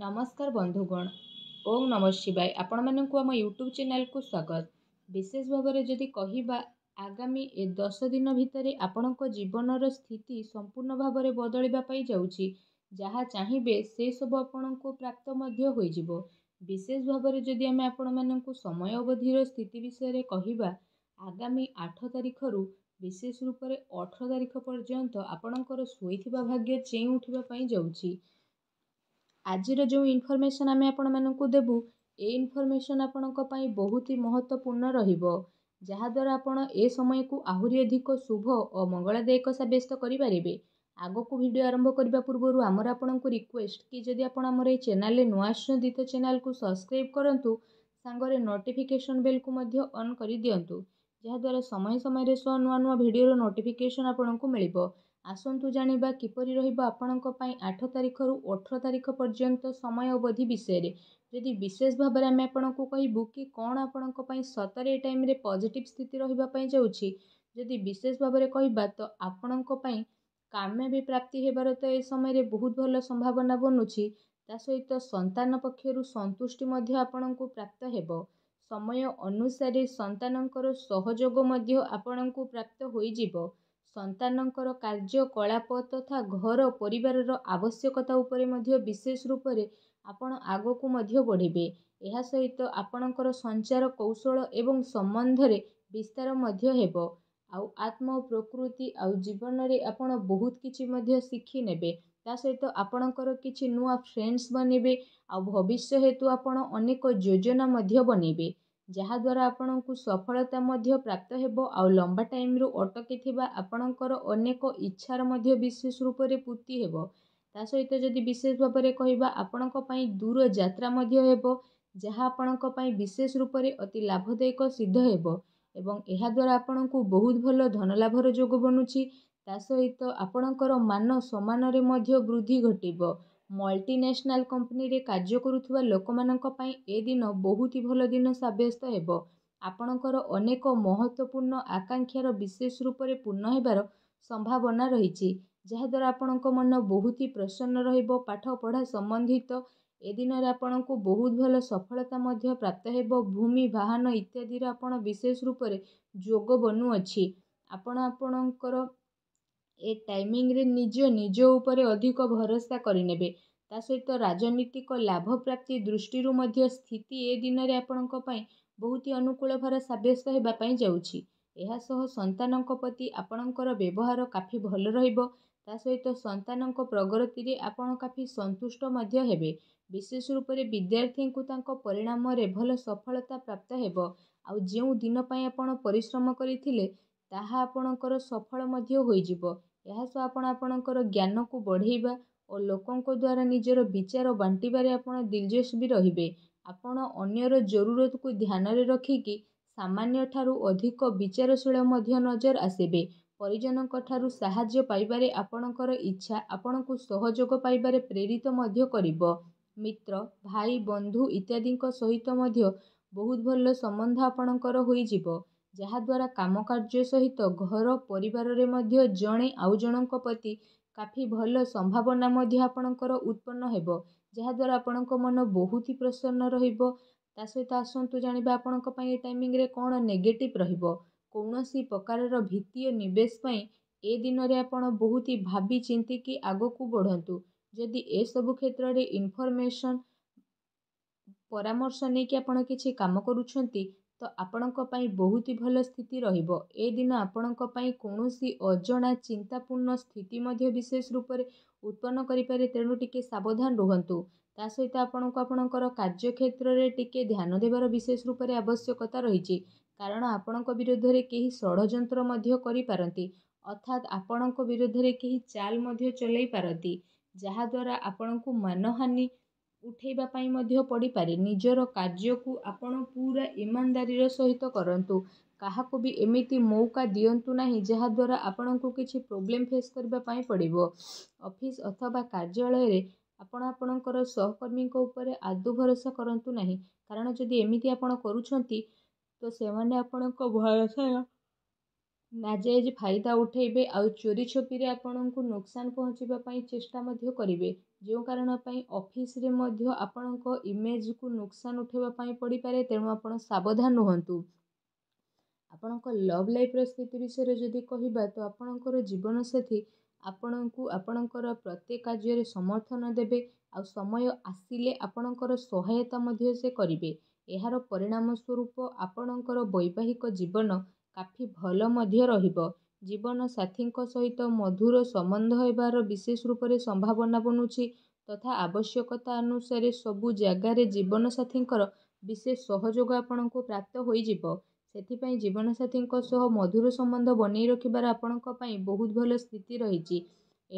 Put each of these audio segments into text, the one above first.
ନମସ୍କାର ବନ୍ଧୁଗଣ ଓଂ ନମ ଶିବାୟ ଆପଣମାନଙ୍କୁ ଆମ ୟୁଟ୍ୟୁବ୍ ଚ୍ୟାନେଲକୁ ସ୍ୱାଗତ ବିଶେଷ ଭାବରେ ଯଦି କହିବା ଆଗାମୀ ଏ ଦଶ ଦିନ ଭିତରେ ଆପଣଙ୍କ ଜୀବନର ସ୍ଥିତି ସମ୍ପୂର୍ଣ୍ଣ ଭାବରେ ବଦଳିବା ପାଇଁ ଯାଉଛି ଯାହା ଚାହିଁବେ ସେସବୁ ଆପଣଙ୍କୁ ପ୍ରାପ୍ତ ମଧ୍ୟ ହୋଇଯିବ ବିଶେଷ ଭାବରେ ଯଦି ଆମେ ଆପଣମାନଙ୍କୁ ସମୟ ଅବଧିର ସ୍ଥିତି ବିଷୟରେ କହିବା ଆଗାମୀ ଆଠ ତାରିଖରୁ ବିଶେଷ ରୂପରେ ଅଠର ତାରିଖ ପର୍ଯ୍ୟନ୍ତ ଆପଣଙ୍କର ଶୋଇଥିବା ଭାଗ୍ୟ ଚେଇଁ ଉଠିବା ପାଇଁ ଯାଉଛି ଆଜିର ଯେଉଁ ଇନଫର୍ମେସନ୍ ଆମେ ଆପଣମାନଙ୍କୁ ଦେବୁ ଏ ଇନଫର୍ମେସନ୍ ଆପଣଙ୍କ ପାଇଁ ବହୁତ ହି ମହତ୍ୱପୂର୍ଣ୍ଣ ରହିବ ଯାହାଦ୍ୱାରା ଆପଣ ଏ ସମୟକୁ ଆହୁରି ଅଧିକ ଶୁଭ ଓ ମଙ୍ଗଳଦାୟକ ସାବ୍ୟସ୍ତ କରିପାରିବେ ଆଗକୁ ଭିଡ଼ିଓ ଆରମ୍ଭ କରିବା ପୂର୍ବରୁ ଆମର ଆପଣଙ୍କୁ ରିକ୍ୱେଷ୍ଟ କି ଯଦି ଆପଣ ଆମର ଏଇ ଚ୍ୟାନେଲରେ ନୂଆ ଆସୁଛନ୍ତି ତ ଚ୍ୟାନେଲକୁ ସବସ୍କ୍ରାଇବ୍ କରନ୍ତୁ ସାଙ୍ଗରେ ନୋଟିଫିକେସନ୍ ବେଲ୍କୁ ମଧ୍ୟ ଅନ୍ କରିଦିଅନ୍ତୁ ଯାହାଦ୍ୱାରା ସମୟ ସମୟରେ ସହ ନୂଆ ନୂଆ ଭିଡ଼ିଓର ନୋଟିଫିକେସନ୍ ଆପଣଙ୍କୁ ମିଳିବ ଆସନ୍ତୁ ଜାଣିବା କିପରି ରହିବ ଆପଣଙ୍କ ପାଇଁ ଆଠ ତାରିଖରୁ ଅଠର ତାରିଖ ପର୍ଯ୍ୟନ୍ତ ସମୟ ଅବଧି ବିଷୟରେ ଯଦି ବିଶେଷ ଭାବରେ ଆମେ ଆପଣଙ୍କୁ କହିବୁ କି କ'ଣ ଆପଣଙ୍କ ପାଇଁ ସତରେ ଏ ଟାଇମ୍ରେ ପଜିଟିଭ୍ ସ୍ଥିତି ରହିବା ପାଇଁ ଯାଉଛି ଯଦି ବିଶେଷ ଭାବରେ କହିବା ତ ଆପଣଙ୍କ ପାଇଁ କାମ୍ୟ ବି ପ୍ରାପ୍ତି ହେବାର ତ ଏ ସମୟରେ ବହୁତ ଭଲ ସମ୍ଭାବନା ବନୁଛି ତା ସହିତ ସନ୍ତାନ ପକ୍ଷରୁ ସନ୍ତୁଷ୍ଟି ମଧ୍ୟ ଆପଣଙ୍କୁ ପ୍ରାପ୍ତ ହେବ ସମୟ ଅନୁସାରେ ସନ୍ତାନଙ୍କର ସହଯୋଗ ମଧ୍ୟ ଆପଣଙ୍କୁ ପ୍ରାପ୍ତ ହୋଇଯିବ ସନ୍ତାନଙ୍କର କାର୍ଯ୍ୟକଳାପ ତଥା ଘର ପରିବାରର ଆବଶ୍ୟକତା ଉପରେ ମଧ୍ୟ ବିଶେଷ ରୂପରେ ଆପଣ ଆଗକୁ ମଧ୍ୟ ବଢ଼ିବେ ଏହା ସହିତ ଆପଣଙ୍କର ସଞ୍ଚାର କୌଶଳ ଏବଂ ସମ୍ବନ୍ଧରେ ବିସ୍ତାର ମଧ୍ୟ ହେବ ଆଉ ଆତ୍ମ ପ୍ରକୃତି ଆଉ ଜୀବନରେ ଆପଣ ବହୁତ କିଛି ମଧ୍ୟ ଶିଖିନେବେ ତା ସହିତ ଆପଣଙ୍କର କିଛି ନୂଆ ଫ୍ରେଣ୍ଡସ୍ ବନେଇବେ ଆଉ ଭବିଷ୍ୟ ହେତୁ ଆପଣ ଅନେକ ଯୋଜନା ମଧ୍ୟ ବନେଇବେ ଯାହାଦ୍ୱାରା ଆପଣଙ୍କୁ ସଫଳତା ମଧ୍ୟ ପ୍ରାପ୍ତ ହେବ ଆଉ ଲମ୍ବା ଟାଇମ୍ରୁ ଅଟକିଥିବା ଆପଣଙ୍କର ଅନେକ ଇଚ୍ଛାର ମଧ୍ୟ ବିଶେଷ ରୂପରେ ପୂର୍ତ୍ତି ହେବ ତା ସହିତ ଯଦି ବିଶେଷ ଭାବରେ କହିବା ଆପଣଙ୍କ ପାଇଁ ଦୂର ଯାତ୍ରା ମଧ୍ୟ ହେବ ଯାହା ଆପଣଙ୍କ ପାଇଁ ବିଶେଷ ରୂପରେ ଅତି ଲାଭଦାୟକ ସିଦ୍ଧ ହେବ ଏବଂ ଏହାଦ୍ୱାରା ଆପଣଙ୍କୁ ବହୁତ ଭଲ ଧନଲାଭର ଯୋଗ ବନୁଛି ତା ସହିତ ଆପଣଙ୍କର ମାନ ସମ୍ମାନରେ ମଧ୍ୟ ବୃଦ୍ଧି ଘଟିବ ମଲ୍ଟିନ୍ୟାସନାଲ୍ କମ୍ପାନୀରେ କାର୍ଯ୍ୟ କରୁଥିବା ଲୋକମାନଙ୍କ ପାଇଁ ଏ ଦିନ ବହୁତ ଭଲ ଦିନ ସାବ୍ୟସ୍ତ ହେବ ଆପଣଙ୍କର ଅନେକ ମହତ୍ତ୍ୱପୂର୍ଣ୍ଣ ଆକାଂକ୍ଷାର ବିଶେଷ ରୂପରେ ପୂର୍ଣ୍ଣ ହେବାର ସମ୍ଭାବନା ରହିଛି ଯାହାଦ୍ୱାରା ଆପଣଙ୍କ ମନ ବହୁତ ପ୍ରସନ୍ନ ରହିବ ପାଠପଢ଼ା ସମ୍ବନ୍ଧିତ ଏ ଦିନରେ ଆପଣଙ୍କୁ ବହୁତ ଭଲ ସଫଳତା ମଧ୍ୟ ପ୍ରାପ୍ତ ହେବ ଭୂମି ବାହନ ଇତ୍ୟାଦିର ଆପଣ ବିଶେଷ ରୂପରେ ଯୋଗ ବନୁଅଛି ଆପଣ ଆପଣଙ୍କର ଏ ଟାଇମିଂରେ ନିଜ ନିଜ ଉପରେ ଅଧିକ ଭରସା କରିନେବେ ତା ସହିତ ରାଜନୈତିକ ଲାଭ ପ୍ରାପ୍ତି ଦୃଷ୍ଟିରୁ ମଧ୍ୟ ସ୍ଥିତି ଏ ଦିନରେ ଆପଣଙ୍କ ପାଇଁ ବହୁତ ଅନୁକୂଳ ଭାର ସାବ୍ୟସ୍ତ ହେବା ପାଇଁ ଯାଉଛି ଏହା ସହ ସନ୍ତାନଙ୍କ ପ୍ରତି ଆପଣଙ୍କର ବ୍ୟବହାର କାଫି ଭଲ ରହିବ ତା ସହିତ ସନ୍ତାନଙ୍କ ପ୍ରଗତିରେ ଆପଣ କାଫି ସନ୍ତୁଷ୍ଟ ମଧ୍ୟ ହେବେ ବିଶେଷ ରୂପରେ ବିଦ୍ୟାର୍ଥୀଙ୍କୁ ତାଙ୍କ ପରିଣାମରେ ଭଲ ସଫଳତା ପ୍ରାପ୍ତ ହେବ ଆଉ ଯେଉଁ ଦିନ ପାଇଁ ଆପଣ ପରିଶ୍ରମ କରିଥିଲେ ତାହା ଆପଣଙ୍କର ସଫଳ ମଧ୍ୟ ହୋଇଯିବ ଏହା ସହ ଆପଣ ଆପଣଙ୍କର ଜ୍ଞାନକୁ ବଢ଼େଇବା ଓ ଲୋକଙ୍କ ଦ୍ୱାରା ନିଜର ବିଚାର ବାଣ୍ଟିବାରେ ଆପଣ ଦିଲଜସ୍ ବି ରହିବେ ଆପଣ ଅନ୍ୟର ଜରୁରତକୁ ଧ୍ୟାନରେ ରଖିକି ସାମାନ୍ୟଠାରୁ ଅଧିକ ବିଚାରଶୀଳ ମଧ୍ୟ ନଜର ଆସିବେ ପରିଜନଙ୍କ ଠାରୁ ସାହାଯ୍ୟ ପାଇବାରେ ଆପଣଙ୍କର ଇଚ୍ଛା ଆପଣଙ୍କୁ ସହଯୋଗ ପାଇବାରେ ପ୍ରେରିତ ମଧ୍ୟ କରିବ ମିତ୍ର ଭାଇ ବନ୍ଧୁ ଇତ୍ୟାଦିଙ୍କ ସହିତ ମଧ୍ୟ ବହୁତ ଭଲ ସମ୍ବନ୍ଧ ଆପଣଙ୍କର ହୋଇଯିବ ଯାହାଦ୍ୱାରା କାମ କାର୍ଯ୍ୟ ସହିତ ଘର ପରିବାରରେ ମଧ୍ୟ ଜଣେ ଆଉ ଜଣଙ୍କ ପ୍ରତି କାଫି ଭଲ ସମ୍ଭାବନା ମଧ୍ୟ ଆପଣଙ୍କର ଉତ୍ପନ୍ନ ହେବ ଯାହାଦ୍ୱାରା ଆପଣଙ୍କ ମନ ବହୁତ ହି ପ୍ରସନ୍ନ ରହିବ ତା ସହିତ ଆସନ୍ତୁ ଜାଣିବା ଆପଣଙ୍କ ପାଇଁ ଏ ଟାଇମିଂରେ କ'ଣ ନେଗେଟିଭ୍ ରହିବ କୌଣସି ପ୍ରକାରର ଭିତ୍ତୀୟ ନିବେଶ ପାଇଁ ଏ ଦିନରେ ଆପଣ ବହୁତ ହି ଭାବି ଚିନ୍ତିକି ଆଗକୁ ବଢ଼ନ୍ତୁ ଯଦି ଏସବୁ କ୍ଷେତ୍ରରେ ଇନଫର୍ମେସନ୍ ପରାମର୍ଶ ନେଇକି ଆପଣ କିଛି କାମ କରୁଛନ୍ତି ତ ଆପଣଙ୍କ ପାଇଁ ବହୁତ ହି ଭଲ ସ୍ଥିତି ରହିବ ଏ ଦିନ ଆପଣଙ୍କ ପାଇଁ କୌଣସି ଅଜଣା ଚିନ୍ତାପୂର୍ଣ୍ଣ ସ୍ଥିତି ମଧ୍ୟ ବିଶେଷ ରୂପରେ ଉତ୍ପନ୍ନ କରିପାରେ ତେଣୁ ଟିକେ ସାବଧାନ ରୁହନ୍ତୁ ତା ସହିତ ଆପଣଙ୍କୁ ଆପଣଙ୍କର କାର୍ଯ୍ୟକ୍ଷେତ୍ରରେ ଟିକେ ଧ୍ୟାନ ଦେବାର ବିଶେଷ ରୂପରେ ଆବଶ୍ୟକତା ରହିଛି କାରଣ ଆପଣଙ୍କ ବିରୁଦ୍ଧରେ କେହି ଷଡ଼ଯନ୍ତ୍ର ମଧ୍ୟ କରିପାରନ୍ତି ଅର୍ଥାତ୍ ଆପଣଙ୍କ ବିରୁଦ୍ଧରେ କେହି ଚାଲ୍ ମଧ୍ୟ ଚଲେଇ ପାରନ୍ତି ଯାହାଦ୍ୱାରା ଆପଣଙ୍କୁ ମାନହାନି ଉଠାଇବା ପାଇଁ ମଧ୍ୟ ପଡ଼ିପାରେ ନିଜର କାର୍ଯ୍ୟକୁ ଆପଣ ପୁରା ଇମାନଦାରୀର ସହିତ କରନ୍ତୁ କାହାକୁ ବି ଏମିତି ମୌକା ଦିଅନ୍ତୁ ନାହିଁ ଯାହାଦ୍ୱାରା ଆପଣଙ୍କୁ କିଛି ପ୍ରୋବ୍ଲେମ୍ ଫେସ୍ କରିବା ପାଇଁ ପଡ଼ିବ ଅଫିସ୍ ଅଥବା କାର୍ଯ୍ୟାଳୟରେ ଆପଣ ଆପଣଙ୍କର ସହକର୍ମୀଙ୍କ ଉପରେ ଆଦୌ ଭରସା କରନ୍ତୁ ନାହିଁ କାରଣ ଯଦି ଏମିତି ଆପଣ କରୁଛନ୍ତି ତ ସେମାନେ ଆପଣଙ୍କ ଭରସା ନାଜେ ଫାଇଦା ଉଠାଇବେ ଆଉ ଚୋରି ଛପିରେ ଆପଣଙ୍କୁ ନୁକସାନ ପହଞ୍ଚିବା ପାଇଁ ଚେଷ୍ଟା ମଧ୍ୟ କରିବେ ଯେଉଁ କାରଣ ପାଇଁ ଅଫିସରେ ମଧ୍ୟ ଆପଣଙ୍କ ଇମେଜକୁ ନୁକସାନ ଉଠାଇବା ପାଇଁ ପଡ଼ିପାରେ ତେଣୁ ଆପଣ ସାବଧାନ ରୁହନ୍ତୁ ଆପଣଙ୍କ ଲଭ୍ ଲାଇଫ୍ର ସ୍ଥିତି ବିଷୟରେ ଯଦି କହିବା ତ ଆପଣଙ୍କର ଜୀବନସାଥୀ ଆପଣଙ୍କୁ ଆପଣଙ୍କର ପ୍ରତ୍ୟେକ କାର୍ଯ୍ୟରେ ସମର୍ଥନ ଦେବେ ଆଉ ସମୟ ଆସିଲେ ଆପଣଙ୍କର ସହାୟତା ମଧ୍ୟ ସେ କରିବେ ଏହାର ପରିଣାମ ସ୍ୱରୂପ ଆପଣଙ୍କର ବୈବାହିକ ଜୀବନ କାଫି ଭଲ ମଧ୍ୟ ରହିବ ଜୀବନସାଥୀଙ୍କ ସହିତ ମଧୁର ସମ୍ବନ୍ଧ ହେବାର ବିଶେଷ ରୂପରେ ସମ୍ଭାବନା ବନୁଛି ତଥା ଆବଶ୍ୟକତା ଅନୁସାରେ ସବୁ ଜାଗାରେ ଜୀବନସାଥୀଙ୍କର ବିଶେଷ ସହଯୋଗ ଆପଣଙ୍କୁ ପ୍ରାପ୍ତ ହୋଇଯିବ ସେଥିପାଇଁ ଜୀବନସାଥୀଙ୍କ ସହ ମଧୁର ସମ୍ବନ୍ଧ ବନେଇ ରଖିବାର ଆପଣଙ୍କ ପାଇଁ ବହୁତ ଭଲ ସ୍ଥିତି ରହିଛି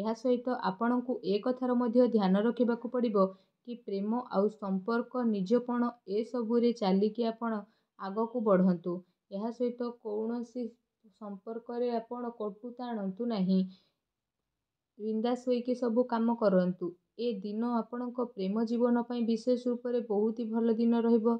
ଏହା ସହିତ ଆପଣଙ୍କୁ ଏ କଥାର ମଧ୍ୟ ଧ୍ୟାନ ରଖିବାକୁ ପଡ଼ିବ କି ପ୍ରେମ ଆଉ ସମ୍ପର୍କ ନିଜପଣ ଏସବୁରେ ଚାଲିକି ଆପଣ ଆଗକୁ ବଢ଼ନ୍ତୁ ଏହା ସହିତ କୌଣସି ସମ୍ପର୍କରେ ଆପଣ କଟୁତା ଆଣନ୍ତୁ ନାହିଁ ବିନ୍ଦାସ ହୋଇକି ସବୁ କାମ କରନ୍ତୁ ଏ ଦିନ ଆପଣଙ୍କ ପ୍ରେମ ଜୀବନ ପାଇଁ ବିଶେଷ ରୂପରେ ବହୁତ ହି ଭଲ ଦିନ ରହିବ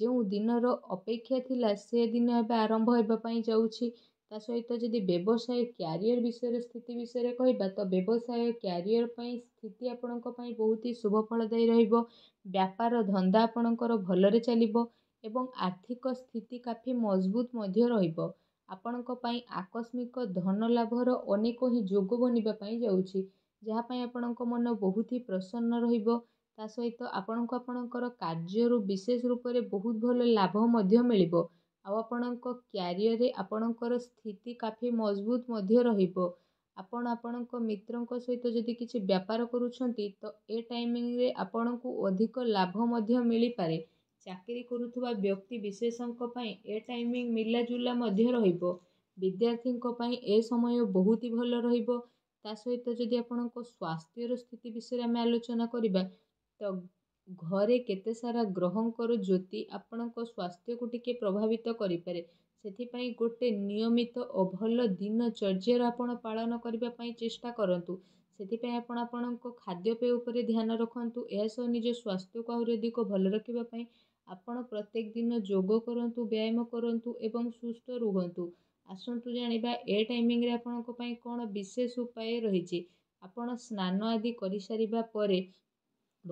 ଯେଉଁ ଦିନର ଅପେକ୍ଷା ଥିଲା ସେ ଦିନ ଏବେ ଆରମ୍ଭ ହେବା ପାଇଁ ଯାଉଛି ତା ସହିତ ଯଦି ବ୍ୟବସାୟ କ୍ୟାରିୟର ବିଷୟରେ ସ୍ଥିତି ବିଷୟରେ କହିବା ତ ବ୍ୟବସାୟ କ୍ୟାରିୟର ପାଇଁ ସ୍ଥିତି ଆପଣଙ୍କ ପାଇଁ ବହୁତ ହି ଶୁଭ ଫଳଦାୟୀ ରହିବ ବ୍ୟାପାର ଧନ୍ଦା ଆପଣଙ୍କର ଭଲରେ ଚାଲିବ ଏବଂ ଆର୍ଥିକ ସ୍ଥିତି କାଫି ମଜବୁତ ମଧ୍ୟ ରହିବ ଆପଣଙ୍କ ପାଇଁ ଆକସ୍ମିକ ଧନ ଲାଭର ଅନେକ ହିଁ ଯୋଗ ବନିବା ପାଇଁ ଯାଉଛି ଯାହା ପାଇଁ ଆପଣଙ୍କ ମନ ବହୁତ ହି ପ୍ରସନ୍ନ ରହିବ ତା ସହିତ ଆପଣଙ୍କୁ ଆପଣଙ୍କର କାର୍ଯ୍ୟରୁ ବିଶେଷ ରୂପରେ ବହୁତ ଭଲ ଲାଭ ମଧ୍ୟ ମିଳିବ ଆଉ ଆପଣଙ୍କ କ୍ୟାରିଅରରେ ଆପଣଙ୍କର ସ୍ଥିତି କାଫି ମଜବୁତ ମଧ୍ୟ ରହିବ ଆପଣ ଆପଣଙ୍କ ମିତ୍ରଙ୍କ ସହିତ ଯଦି କିଛି ବ୍ୟାପାର କରୁଛନ୍ତି ତ ଏ ଟାଇମିଂରେ ଆପଣଙ୍କୁ ଅଧିକ ଲାଭ ମଧ୍ୟ ମିଳିପାରେ ଚାକିରି କରୁଥିବା ବ୍ୟକ୍ତି ବିଶେଷଙ୍କ ପାଇଁ ଏ ଟାଇମିଂ ମିଲାଜୁଲା ମଧ୍ୟ ରହିବ ବିଦ୍ୟାର୍ଥୀଙ୍କ ପାଇଁ ଏ ସମୟ ବହୁତ ଭଲ ରହିବ ତା ସହିତ ଯଦି ଆପଣଙ୍କ ସ୍ୱାସ୍ଥ୍ୟର ସ୍ଥିତି ବିଷୟରେ ଆମେ ଆଲୋଚନା କରିବା ତ ଘରେ କେତେ ସାରା ଗ୍ରହଙ୍କର ଜ୍ୟୋତି ଆପଣଙ୍କ ସ୍ୱାସ୍ଥ୍ୟକୁ ଟିକେ ପ୍ରଭାବିତ କରିପାରେ ସେଥିପାଇଁ ଗୋଟେ ନିୟମିତ ଓ ଭଲ ଦିନଚର୍ଯ୍ୟାର ଆପଣ ପାଳନ କରିବା ପାଇଁ ଚେଷ୍ଟା କରନ୍ତୁ ସେଥିପାଇଁ ଆପଣ ଆପଣଙ୍କ ଖାଦ୍ୟପେୟ ଉପରେ ଧ୍ୟାନ ରଖନ୍ତୁ ଏହା ସହ ନିଜ ସ୍ୱାସ୍ଥ୍ୟକୁ ଆହୁରି ଅଧିକ ଭଲ ରଖିବା ପାଇଁ ଆପଣ ପ୍ରତ୍ୟେକ ଦିନ ଯୋଗ କରନ୍ତୁ ବ୍ୟାୟାମ କରନ୍ତୁ ଏବଂ ସୁସ୍ଥ ରୁହନ୍ତୁ ଆସନ୍ତୁ ଜାଣିବା ଏ ଟାଇମିଂରେ ଆପଣଙ୍କ ପାଇଁ କ'ଣ ବିଶେଷ ଉପାୟ ରହିଛି ଆପଣ ସ୍ନାନ ଆଦି କରିସାରିବା ପରେ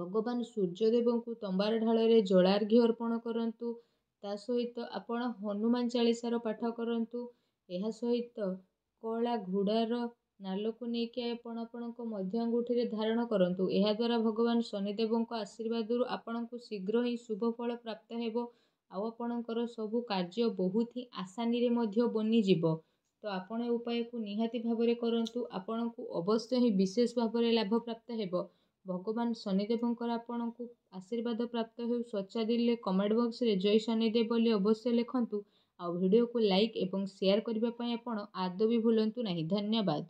ଭଗବାନ ସୂର୍ଯ୍ୟଦେବଙ୍କୁ ତମ୍ବାର ଢାଳରେ ଜଳାର୍ଘ୍ୟ ଅର୍ପଣ କରନ୍ତୁ ତା ସହିତ ଆପଣ ହନୁମାନ ଚାଳିଶାର ପାଠ କରନ୍ତୁ ଏହା ସହିତ କଳା ଘୋଡ଼ାର ନାଲକୁ ନେଇକି ଆପଣ ଆପଣଙ୍କ ମଧ୍ୟ ଆଙ୍ଗୁଠିରେ ଧାରଣ କରନ୍ତୁ ଏହାଦ୍ୱାରା ଭଗବାନ ଶନିଦେବଙ୍କ ଆଶୀର୍ବାଦରୁ ଆପଣଙ୍କୁ ଶୀଘ୍ର ହିଁ ଶୁଭ ଫଳ ପ୍ରାପ୍ତ ହେବ ଆଉ ଆପଣଙ୍କର ସବୁ କାର୍ଯ୍ୟ ବହୁତ ହିଁ ଆସାନୀରେ ମଧ୍ୟ ବନିଯିବ ତ ଆପଣ ଏ ଉପାୟକୁ ନିହାତି ଭାବରେ କରନ୍ତୁ ଆପଣଙ୍କୁ ଅବଶ୍ୟ ହିଁ ବିଶେଷ ଭାବରେ ଲାଭ ପ୍ରାପ୍ତ ହେବ ଭଗବାନ ଶନିଦେବଙ୍କର ଆପଣଙ୍କୁ ଆଶୀର୍ବାଦ ପ୍ରାପ୍ତ ହେଉ ସ୍ୱଚ୍ଛା ସ୍ୱଚ୍ଛାଦିଲେ କମେଣ୍ଟ ବକ୍ସରେ ଜୟ ଶନିଦେବ ବୋଲି ଅବଶ୍ୟ ଲେଖନ୍ତୁ ଆଉ ଭିଡ଼ିଓକୁ ଲାଇକ୍ ଏବଂ ସେୟାର କରିବା ପାଇଁ ଆପଣ ଆଦୌ ବି ଭୁଲନ୍ତୁ ନାହିଁ ଧନ୍ୟବାଦ